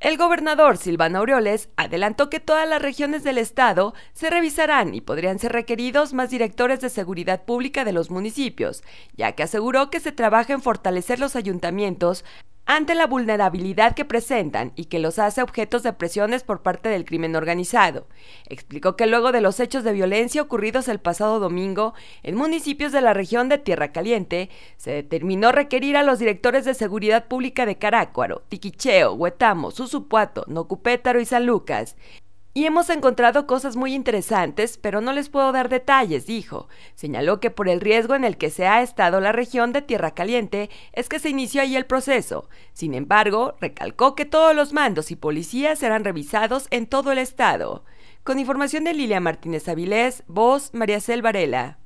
El gobernador Silvano Aureoles adelantó que todas las regiones del estado se revisarán y podrían ser requeridos más directores de seguridad pública de los municipios, ya que aseguró que se trabaja en fortalecer los ayuntamientos ante la vulnerabilidad que presentan y que los hace objetos de presiones por parte del crimen organizado. Explicó que luego de los hechos de violencia ocurridos el pasado domingo en municipios de la región de Tierra Caliente, se determinó requerir a los directores de seguridad pública de Carácuaro, Tiquicheo, Huetamo, Susupuato, Nocupétaro y San Lucas y hemos encontrado cosas muy interesantes, pero no les puedo dar detalles, dijo. Señaló que por el riesgo en el que se ha estado la región de Tierra Caliente es que se inició ahí el proceso. Sin embargo, recalcó que todos los mandos y policías serán revisados en todo el estado. Con información de Lilia Martínez Avilés, voz María Cel Varela.